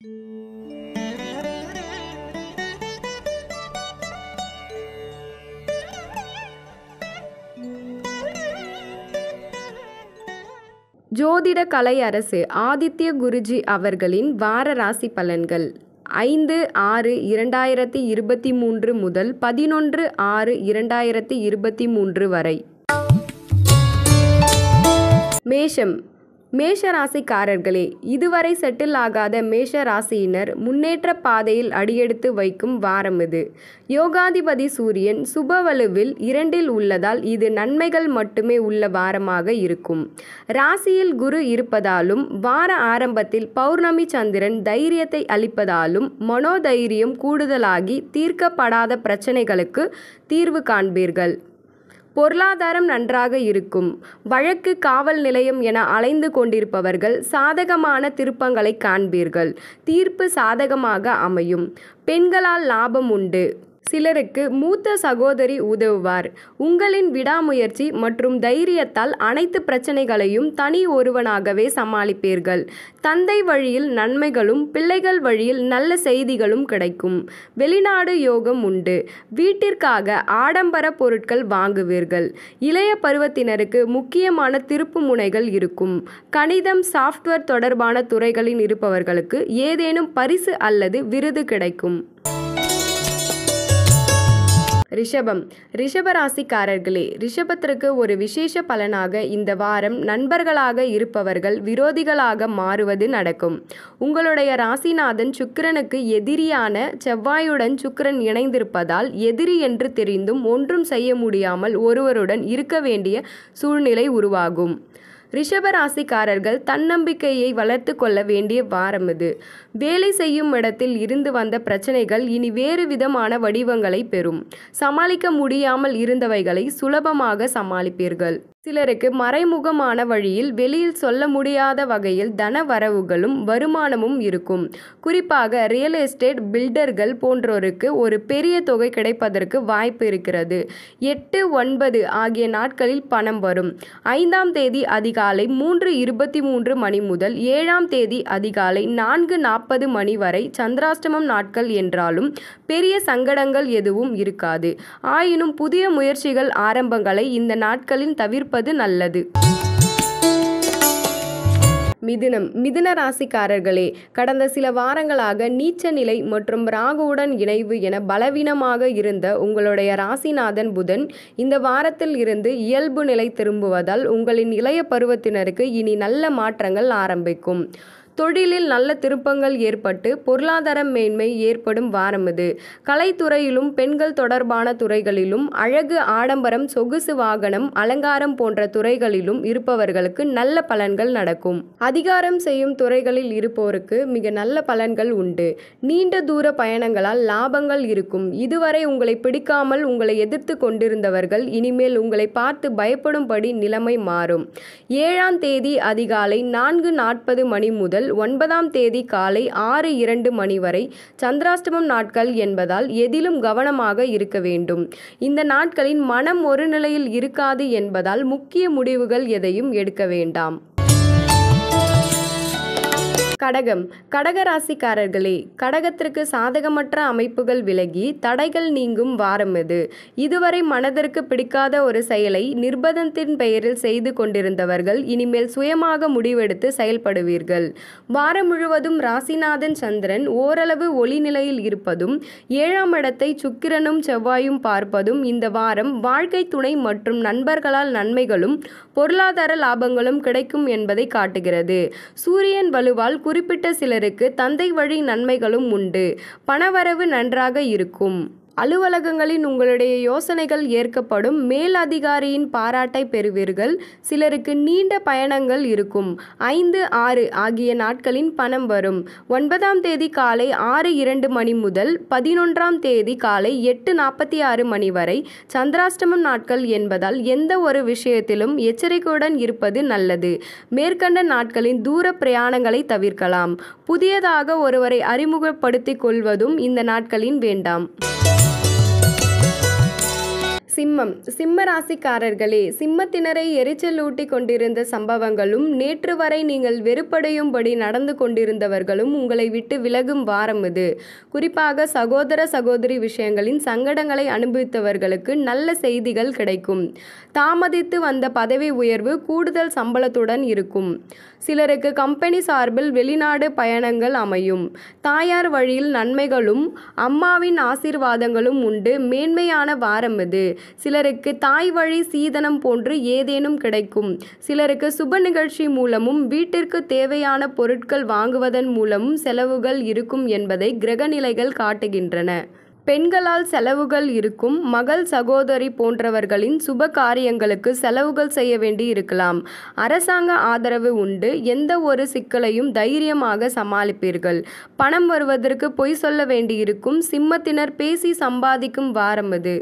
ஜோதிட கலை அரசு ஆதித்ய குருஜி அவர்களின் வார ராசி பலன்கள் ஐந்து ஆறு இரண்டாயிரத்தி இருபத்தி மூன்று முதல் பதினொன்று ஆறு இரண்டாயிரத்தி இருபத்தி மூன்று வரை மேஷம் மேஷ ராசிக்காரர்களே இதுவரை செட்டில் ஆகாத மேஷ ராசியினர் முன்னேற்ற பாதையில் அடியெடுத்து வைக்கும் வாரம் இது யோகாதிபதி சூரியன் சுபவலுவில் இரண்டில் உள்ளதால் இது நன்மைகள் மட்டுமே உள்ள வாரமாக இருக்கும் ராசியில் குரு இருப்பதாலும் வார ஆரம்பத்தில் பௌர்ணமி சந்திரன் தைரியத்தை அளிப்பதாலும் மனோதைரியம் கூடுதலாகி தீர்க்கப்படாத பிரச்சனைகளுக்கு தீர்வு காண்பீர்கள் பொருளாதாரம் நன்றாக இருக்கும் வழக்கு காவல் நிலையம் என அலைந்து கொண்டிருப்பவர்கள் சாதகமான திருப்பங்களை காண்பீர்கள் தீர்ப்பு சாதகமாக அமையும் பெண்களால் லாபம் உண்டு சிலருக்கு மூத்த சகோதரி உதவுவார் உங்களின் விடாமுயற்சி மற்றும் தைரியத்தால் அனைத்து பிரச்சனைகளையும் தனி ஒருவனாகவே சமாளிப்பீர்கள் தந்தை வழியில் நன்மைகளும் பிள்ளைகள் வழியில் நல்ல செய்திகளும் கிடைக்கும் வெளிநாடு யோகம் உண்டு வீட்டிற்காக ஆடம்பர பொருட்கள் வாங்குவீர்கள் இளைய பருவத்தினருக்கு முக்கியமான திருப்பு முனைகள் இருக்கும் கணிதம் சாஃப்ட்வேர் தொடர்பான துறைகளில் இருப்பவர்களுக்கு ஏதேனும் பரிசு அல்லது விருது கிடைக்கும் ரிஷபம் ரிஷபராசிக்காரர்களே ரிஷபத்திற்கு ஒரு விசேஷ பலனாக இந்த வாரம் நண்பர்களாக இருப்பவர்கள் விரோதிகளாக மாறுவது நடக்கும் உங்களுடைய ராசிநாதன் சுக்கிரனுக்கு எதிரியான செவ்வாயுடன் சுக்கிரன் இணைந்திருப்பதால் எதிரி என்று தெரிந்தும் ஒன்றும் செய்ய முடியாமல் ஒருவருடன் இருக்க வேண்டிய சூழ்நிலை உருவாகும் ரிஷபராசிக்காரர்கள் தன்னம்பிக்கையை வளர்த்து கொள்ள வேண்டிய வாரம் இது வேலை செய்யும் இடத்தில் இருந்து வந்த பிரச்சனைகள் இனி வேறு விதமான வடிவங்களை பெறும் சமாளிக்க முடியாமல் இருந்தவைகளை சுலபமாக சமாளிப்பீர்கள் சிலருக்கு மறைமுகமான வழியில் வெளியில் சொல்ல முடியாத வகையில் தன வரவுகளும் வருமானமும் இருக்கும் குறிப்பாக ரியல் எஸ்டேட் பில்டர்கள் போன்றோருக்கு ஒரு பெரிய தொகை கிடைப்பதற்கு வாய்ப்பு இருக்கிறது எட்டு ஒன்பது ஆகிய நாட்களில் பணம் வரும் ஐந்தாம் தேதி அதிகாலை மூன்று இருபத்தி மூன்று மணி முதல் ஏழாம் தேதி அதிகாலை நான்கு நாற்பது மணி வரை சந்திராஷ்டமம் நாட்கள் என்றாலும் பெரிய சங்கடங்கள் எதுவும் இருக்காது ஆயினும் புதிய முயற்சிகள் ஆரம்பங்களை இந்த நாட்களில் தவிர்ப்ப இருப்பது நல்லது மிதுனம் மிதுன ராசிக்காரர்களே கடந்த சில வாரங்களாக நீச்ச நிலை மற்றும் ராகுவுடன் இணைவு என பலவீனமாக இருந்த உங்களுடைய ராசிநாதன் புதன் இந்த வாரத்தில் இருந்து இயல்பு நிலை திரும்புவதால் உங்களின் இளைய பருவத்தினருக்கு இனி நல்ல மாற்றங்கள் ஆரம்பிக்கும் தொழிலில் நல்ல திருப்பங்கள் ஏற்பட்டு பொருளாதார மேன்மை ஏற்படும் வாரம் இது கலைத்துறையிலும் பெண்கள் தொடர்பான துறைகளிலும் அழகு ஆடம்பரம் சொகுசு வாகனம் அலங்காரம் போன்ற துறைகளிலும் இருப்பவர்களுக்கு நல்ல பலன்கள் நடக்கும் அதிகாரம் செய்யும் துறைகளில் இருப்போருக்கு மிக நல்ல பலன்கள் உண்டு நீண்ட தூர பயணங்களால் லாபங்கள் இருக்கும் இதுவரை உங்களை பிடிக்காமல் உங்களை எதிர்த்து கொண்டிருந்தவர்கள் இனிமேல் உங்களை பார்த்து பயப்படும்படி நிலைமை மாறும் ஏழாம் தேதி அதிகாலை நான்கு நாற்பது மணி முதல் முதல் ஒன்பதாம் தேதி காலை ஆறு இரண்டு மணி வரை சந்திராஷ்டமம் நாட்கள் என்பதால் எதிலும் கவனமாக இருக்க வேண்டும் இந்த நாட்களின் மனம் ஒரு நிலையில் இருக்காது என்பதால் முக்கிய முடிவுகள் எதையும் எடுக்க வேண்டாம் கடகம் கடக ராசிக்காரர்களே கடகத்திற்கு சாதகமற்ற அமைப்புகள் விலகி தடைகள் நீங்கும் வாரம் இது இதுவரை மனதிற்கு பிடிக்காத ஒரு செயலை நிர்பந்தத்தின் பெயரில் செய்து கொண்டிருந்தவர்கள் இனிமேல் சுயமாக முடிவெடுத்து செயல்படுவீர்கள் வாரம் முழுவதும் ராசிநாதன் சந்திரன் ஓரளவு ஒளிநிலையில் இருப்பதும் ஏழாம் இடத்தை சுக்கிரனும் செவ்வாயும் பார்ப்பதும் இந்த வாரம் வாழ்க்கை துணை மற்றும் நண்பர்களால் நன்மைகளும் பொருளாதார லாபங்களும் கிடைக்கும் என்பதை காட்டுகிறது சூரியன் வலுவால் குறிப்பிட்ட சிலருக்கு தந்தை வழி நன்மைகளும் உண்டு பணவரவு நன்றாக இருக்கும் அலுவலகங்களின் உங்களுடைய யோசனைகள் ஏற்கப்படும் மேலதிகாரியின் பாராட்டை பெறுவீர்கள் சிலருக்கு நீண்ட பயணங்கள் இருக்கும் ஐந்து ஆறு ஆகிய நாட்களின் பணம் வரும் ஒன்பதாம் தேதி காலை ஆறு இரண்டு மணி முதல் பதினொன்றாம் தேதி காலை எட்டு நாற்பத்தி ஆறு மணி வரை சந்திராஷ்டமம் நாட்கள் என்பதால் எந்த ஒரு விஷயத்திலும் எச்சரிக்கையுடன் இருப்பது நல்லது மேற்கண்ட நாட்களின் தூர பிரயாணங்களை தவிர்க்கலாம் புதியதாக ஒருவரை அறிமுகப்படுத்திக் கொள்வதும் இந்த நாட்களின் வேண்டாம் சிம்மம் சிம்ம ராசிக்காரர்களே சிம்மத்தினரை ஊட்டி கொண்டிருந்த சம்பவங்களும் நேற்று வரை நீங்கள் வெறுப்படையும்படி நடந்து கொண்டிருந்தவர்களும் உங்களை விட்டு விலகும் வாரம் இது குறிப்பாக சகோதர சகோதரி விஷயங்களின் சங்கடங்களை அனுபவித்தவர்களுக்கு நல்ல செய்திகள் கிடைக்கும் தாமதித்து வந்த பதவி உயர்வு கூடுதல் சம்பளத்துடன் இருக்கும் சிலருக்கு கம்பெனி சார்பில் வெளிநாடு பயணங்கள் அமையும் தாயார் வழியில் நன்மைகளும் அம்மாவின் ஆசீர்வாதங்களும் உண்டு மேன்மையான வாரம் இது சிலருக்கு தாய் வழி சீதனம் போன்று ஏதேனும் கிடைக்கும் சிலருக்கு சுப நிகழ்ச்சி மூலமும் வீட்டிற்கு தேவையான பொருட்கள் வாங்குவதன் மூலமும் செலவுகள் இருக்கும் என்பதை கிரகநிலைகள் காட்டுகின்றன பெண்களால் செலவுகள் இருக்கும் மகள் சகோதரி போன்றவர்களின் சுப காரியங்களுக்கு செலவுகள் செய்ய வேண்டி இருக்கலாம் அரசாங்க ஆதரவு உண்டு எந்த ஒரு சிக்கலையும் தைரியமாக சமாளிப்பீர்கள் பணம் வருவதற்கு பொய் சொல்ல வேண்டியிருக்கும் சிம்மத்தினர் பேசி சம்பாதிக்கும் வாரம் அது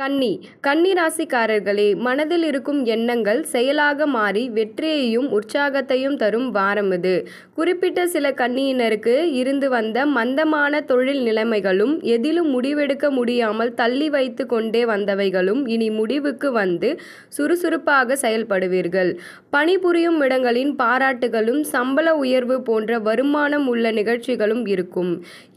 கன்னி கன்னி ராசிக்காரர்களே மனதில் இருக்கும் எண்ணங்கள் செயலாக மாறி வெற்றியையும் உற்சாகத்தையும் தரும் வாரம் இது குறிப்பிட்ட சில கன்னியினருக்கு இருந்து வந்த மந்தமான தொழில் நிலைமைகளும் எதிலும் முடிவெடுக்க முடியாமல் தள்ளி வைத்து கொண்டே வந்தவைகளும் இனி முடிவுக்கு வந்து சுறுசுறுப்பாக செயல்படுவீர்கள் பணிபுரியும் இடங்களின் பாராட்டுகளும் சம்பள உயர்வு போன்ற வருமானம் உள்ள நிகழ்ச்சிகளும் இருக்கும்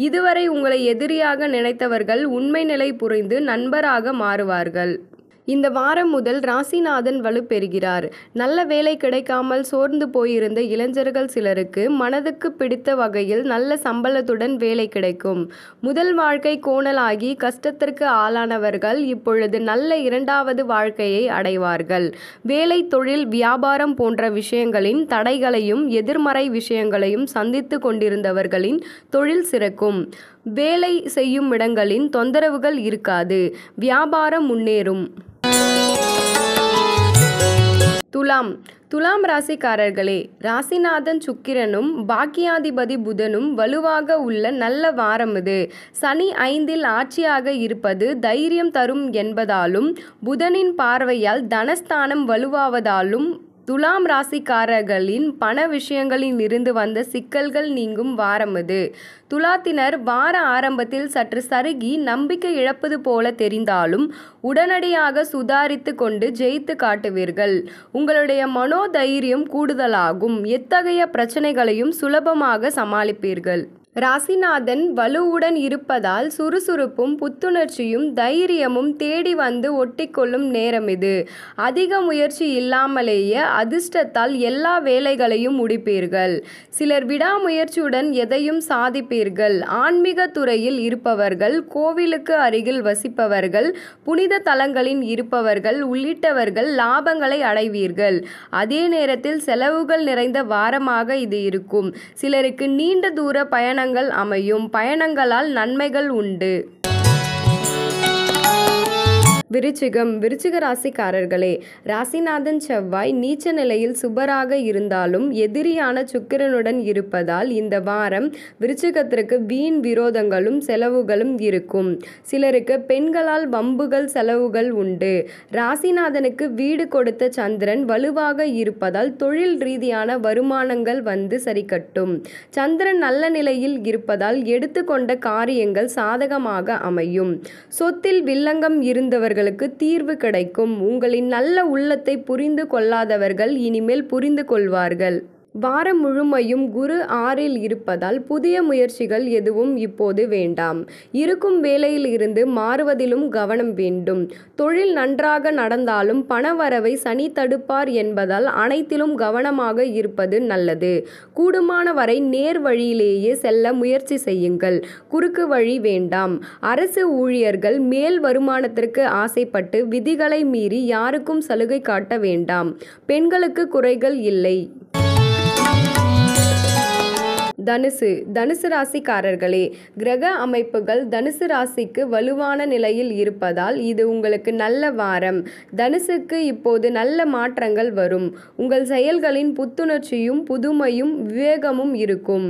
இதுவரை உங்களை எதிரியாக நினைத்தவர்கள் உண்மை நிலை புரிந்து நண்பராக மாறி மாறுவார்கள் இந்த வாரம் முதல் ராசிநாதன் வலுப்பெறுகிறார் நல்ல வேலை கிடைக்காமல் சோர்ந்து போயிருந்த இளைஞர்கள் சிலருக்கு மனதுக்கு பிடித்த வகையில் நல்ல சம்பளத்துடன் வேலை கிடைக்கும் முதல் வாழ்க்கை கோணலாகி கஷ்டத்திற்கு ஆளானவர்கள் இப்பொழுது நல்ல இரண்டாவது வாழ்க்கையை அடைவார்கள் வேலை தொழில் வியாபாரம் போன்ற விஷயங்களின் தடைகளையும் எதிர்மறை விஷயங்களையும் சந்தித்து கொண்டிருந்தவர்களின் தொழில் சிறக்கும் வேலை செய்யும் இடங்களின் தொந்தரவுகள் இருக்காது வியாபாரம் முன்னேறும் துலாம் துலாம் ராசிக்காரர்களே ராசிநாதன் சுக்கிரனும் பாக்கியாதிபதி புதனும் வலுவாக உள்ள நல்ல வாரம் இது சனி ஐந்தில் ஆட்சியாக இருப்பது தைரியம் தரும் என்பதாலும் புதனின் பார்வையால் தனஸ்தானம் வலுவாவதாலும் துலாம் ராசிக்காரர்களின் பண விஷயங்களில் இருந்து வந்த சிக்கல்கள் நீங்கும் வாரம் இது துலாத்தினர் வார ஆரம்பத்தில் சற்று சருகி நம்பிக்கை இழப்பது போல தெரிந்தாலும் உடனடியாக சுதாரித்து கொண்டு ஜெயித்து காட்டுவீர்கள் உங்களுடைய மனோதைரியம் கூடுதலாகும் எத்தகைய பிரச்சனைகளையும் சுலபமாக சமாளிப்பீர்கள் ராசிநாதன் வலுவுடன் இருப்பதால் சுறுசுறுப்பும் புத்துணர்ச்சியும் தைரியமும் தேடி வந்து ஒட்டிக்கொள்ளும் நேரம் இது அதிக முயற்சி இல்லாமலேயே அதிர்ஷ்டத்தால் எல்லா வேலைகளையும் முடிப்பீர்கள் சிலர் விடாமுயற்சியுடன் எதையும் சாதிப்பீர்கள் ஆன்மீக துறையில் இருப்பவர்கள் கோவிலுக்கு அருகில் வசிப்பவர்கள் புனித தலங்களில் இருப்பவர்கள் உள்ளிட்டவர்கள் லாபங்களை அடைவீர்கள் அதே நேரத்தில் செலவுகள் நிறைந்த வாரமாக இது இருக்கும் சிலருக்கு நீண்ட தூர பயணம் பயணங்கள் அமையும் பயணங்களால் நன்மைகள் உண்டு விருச்சிகம் விருச்சிக ராசிக்காரர்களே ராசிநாதன் செவ்வாய் நீச்ச நிலையில் சுபராக இருந்தாலும் எதிரியான சுக்கிரனுடன் இருப்பதால் இந்த வாரம் விருச்சிகத்திற்கு வீண் விரோதங்களும் செலவுகளும் இருக்கும் சிலருக்கு பெண்களால் வம்புகள் செலவுகள் உண்டு ராசிநாதனுக்கு வீடு கொடுத்த சந்திரன் வலுவாக இருப்பதால் தொழில் ரீதியான வருமானங்கள் வந்து சரிக்கட்டும் சந்திரன் நல்ல நிலையில் இருப்பதால் எடுத்துக்கொண்ட காரியங்கள் சாதகமாக அமையும் சொத்தில் வில்லங்கம் இருந்தவர்கள் அவர்களுக்கு தீர்வு கிடைக்கும் உங்களின் நல்ல உள்ளத்தை புரிந்து கொள்ளாதவர்கள் இனிமேல் புரிந்து கொள்வார்கள் வாரம் முழுமையும் குரு ஆறில் இருப்பதால் புதிய முயற்சிகள் எதுவும் இப்போது வேண்டாம் இருக்கும் வேலையில் இருந்து மாறுவதிலும் கவனம் வேண்டும் தொழில் நன்றாக நடந்தாலும் பணவரவை சனி தடுப்பார் என்பதால் அனைத்திலும் கவனமாக இருப்பது நல்லது கூடுமான வரை நேர் வழியிலேயே செல்ல முயற்சி செய்யுங்கள் குறுக்கு வழி வேண்டாம் அரசு ஊழியர்கள் மேல் வருமானத்திற்கு ஆசைப்பட்டு விதிகளை மீறி யாருக்கும் சலுகை காட்ட வேண்டாம் பெண்களுக்கு குறைகள் இல்லை தனுசு தனுசு ராசிக்காரர்களே கிரக அமைப்புகள் தனுசு ராசிக்கு வலுவான நிலையில் இருப்பதால் இது உங்களுக்கு நல்ல வாரம் தனுசுக்கு இப்போது நல்ல மாற்றங்கள் வரும் உங்கள் செயல்களின் புத்துணர்ச்சியும் புதுமையும் விவேகமும் இருக்கும்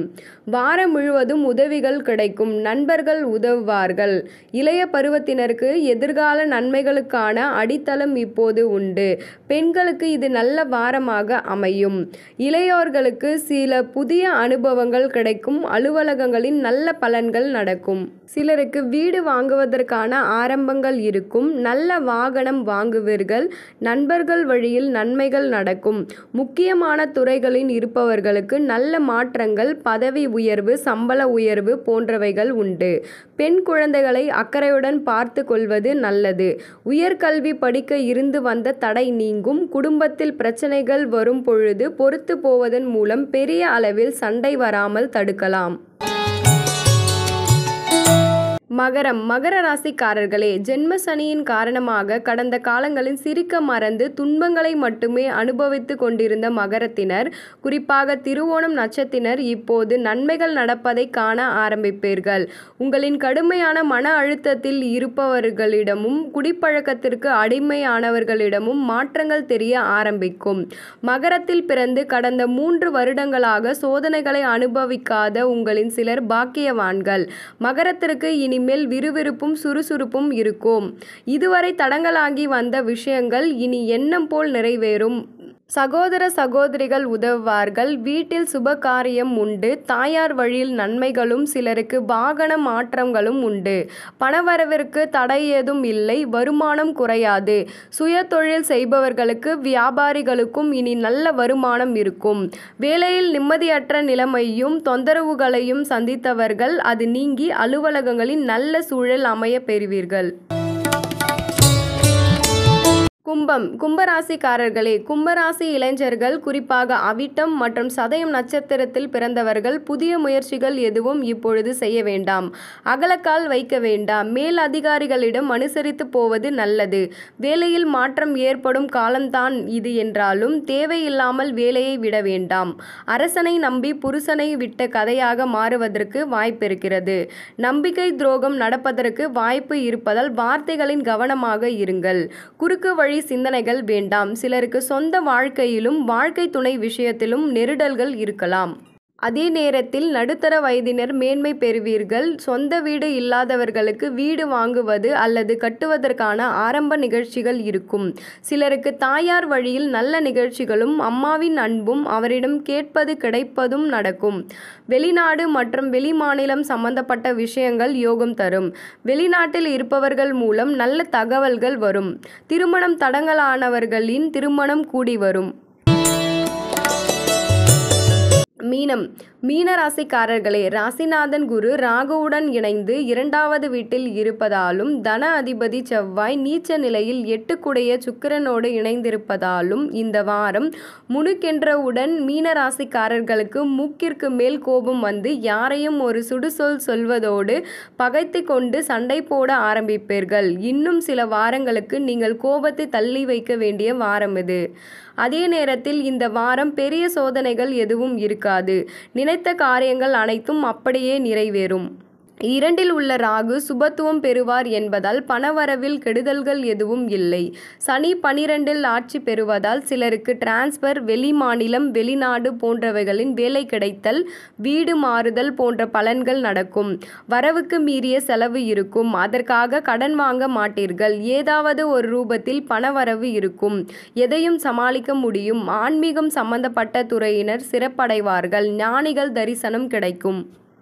வாரம் முழுவதும் உதவிகள் கிடைக்கும் நண்பர்கள் உதவுவார்கள் இளைய பருவத்தினருக்கு எதிர்கால நன்மைகளுக்கான அடித்தளம் இப்போது உண்டு பெண்களுக்கு இது நல்ல வாரமாக அமையும் இளையோர்களுக்கு சில புதிய அனுபவங்கள் பலன்கள் கிடைக்கும் அலுவலகங்களின் நல்ல பலன்கள் நடக்கும் சிலருக்கு வீடு வாங்குவதற்கான ஆரம்பங்கள் இருக்கும் நல்ல வாகனம் வாங்குவீர்கள் நண்பர்கள் வழியில் நன்மைகள் நடக்கும் முக்கியமான துறைகளில் இருப்பவர்களுக்கு நல்ல மாற்றங்கள் பதவி உயர்வு சம்பள உயர்வு போன்றவைகள் உண்டு பெண் குழந்தைகளை அக்கறையுடன் பார்த்து கொள்வது நல்லது உயர்கல்வி படிக்க இருந்து வந்த தடை நீங்கும் குடும்பத்தில் பிரச்சனைகள் வரும் பொழுது பொறுத்து போவதன் மூலம் பெரிய அளவில் சண்டை வராமல் இல்லாமல் தடுக்கலாம் மகரம் மகர ராசிக்காரர்களே ஜென்ம சனியின் காரணமாக கடந்த காலங்களில் சிரிக்க மறந்து துன்பங்களை மட்டுமே அனுபவித்து கொண்டிருந்த மகரத்தினர் குறிப்பாக திருவோணம் நட்சத்தினர் இப்போது நன்மைகள் நடப்பதை காண ஆரம்பிப்பீர்கள் உங்களின் கடுமையான மன அழுத்தத்தில் இருப்பவர்களிடமும் குடிப்பழக்கத்திற்கு அடிமையானவர்களிடமும் மாற்றங்கள் தெரிய ஆரம்பிக்கும் மகரத்தில் பிறந்து கடந்த மூன்று வருடங்களாக சோதனைகளை அனுபவிக்காத உங்களின் சிலர் பாக்கியவான்கள் மகரத்திற்கு இனி மேல் விறுவிறுப்பும் சுறுசுறுப்பும் இருக்கும் இதுவரை தடங்கலாகி வந்த விஷயங்கள் இனி எண்ணம் போல் நிறைவேறும் சகோதர சகோதரிகள் உதவுவார்கள் வீட்டில் சுபகாரியம் உண்டு தாயார் வழியில் நன்மைகளும் சிலருக்கு வாகன மாற்றங்களும் உண்டு பணவரவிற்கு தடை ஏதும் இல்லை வருமானம் குறையாது சுய தொழில் செய்பவர்களுக்கு வியாபாரிகளுக்கும் இனி நல்ல வருமானம் இருக்கும் வேலையில் நிம்மதியற்ற நிலைமையும் தொந்தரவுகளையும் சந்தித்தவர்கள் அது நீங்கி அலுவலகங்களின் நல்ல சூழல் அமைய பெறுவீர்கள் கும்பம் கும்பராசிக்காரர்களே கும்பராசி இளைஞர்கள் குறிப்பாக அவிட்டம் மற்றும் சதயம் நட்சத்திரத்தில் பிறந்தவர்கள் புதிய முயற்சிகள் எதுவும் இப்பொழுது செய்ய வேண்டாம் அகலக்கால் வைக்க வேண்டாம் மேல் அதிகாரிகளிடம் அனுசரித்து போவது நல்லது வேலையில் மாற்றம் ஏற்படும் காலம்தான் இது என்றாலும் தேவையில்லாமல் வேலையை விட வேண்டாம் அரசனை நம்பி புருஷனை விட்ட கதையாக மாறுவதற்கு வாய்ப்பிருக்கிறது நம்பிக்கை துரோகம் நடப்பதற்கு வாய்ப்பு இருப்பதால் வார்த்தைகளின் கவனமாக இருங்கள் குறுக்கு வழி சிந்தனைகள் வேண்டாம் சிலருக்கு சொந்த வாழ்க்கையிலும் வாழ்க்கை துணை விஷயத்திலும் நெருடல்கள் இருக்கலாம் அதே நேரத்தில் நடுத்தர வயதினர் மேன்மை பெறுவீர்கள் சொந்த வீடு இல்லாதவர்களுக்கு வீடு வாங்குவது அல்லது கட்டுவதற்கான ஆரம்ப நிகழ்ச்சிகள் இருக்கும் சிலருக்கு தாயார் வழியில் நல்ல நிகழ்ச்சிகளும் அம்மாவின் அன்பும் அவரிடம் கேட்பது கிடைப்பதும் நடக்கும் வெளிநாடு மற்றும் வெளிமாநிலம் சம்பந்தப்பட்ட விஷயங்கள் யோகம் தரும் வெளிநாட்டில் இருப்பவர்கள் மூலம் நல்ல தகவல்கள் வரும் திருமணம் தடங்கலானவர்களின் திருமணம் கூடி வரும் மீனம் மீன ராசிக்காரர்களே ராசிநாதன் குரு ராகுவுடன் இணைந்து இரண்டாவது வீட்டில் இருப்பதாலும் தன அதிபதி செவ்வாய் நீச்ச நிலையில் எட்டுக்குடைய சுக்கிரனோடு இணைந்திருப்பதாலும் இந்த வாரம் முணுக்கென்றவுடன் மீன ராசிக்காரர்களுக்கு மூக்கிற்கு மேல் கோபம் வந்து யாரையும் ஒரு சுடுசொல் சொல்வதோடு பகைத்து கொண்டு சண்டை போட ஆரம்பிப்பீர்கள் இன்னும் சில வாரங்களுக்கு நீங்கள் கோபத்தை தள்ளி வைக்க வேண்டிய வாரம் இது அதே நேரத்தில் இந்த வாரம் பெரிய சோதனைகள் எதுவும் இருக்காது நினை நினைத்த காரியங்கள் அனைத்தும் அப்படியே நிறைவேறும் இரண்டில் உள்ள ராகு சுபத்துவம் பெறுவார் என்பதால் பணவரவில் கெடுதல்கள் எதுவும் இல்லை சனி பனிரெண்டில் ஆட்சி பெறுவதால் சிலருக்கு டிரான்ஸ்பர் வெளி மாநிலம் வெளிநாடு போன்றவைகளின் வேலை கிடைத்தல் வீடு மாறுதல் போன்ற பலன்கள் நடக்கும் வரவுக்கு மீறிய செலவு இருக்கும் அதற்காக கடன் வாங்க மாட்டீர்கள் ஏதாவது ஒரு ரூபத்தில் பணவரவு இருக்கும் எதையும் சமாளிக்க முடியும் ஆன்மீகம் சம்பந்தப்பட்ட துறையினர் சிறப்படைவார்கள் ஞானிகள் தரிசனம் கிடைக்கும்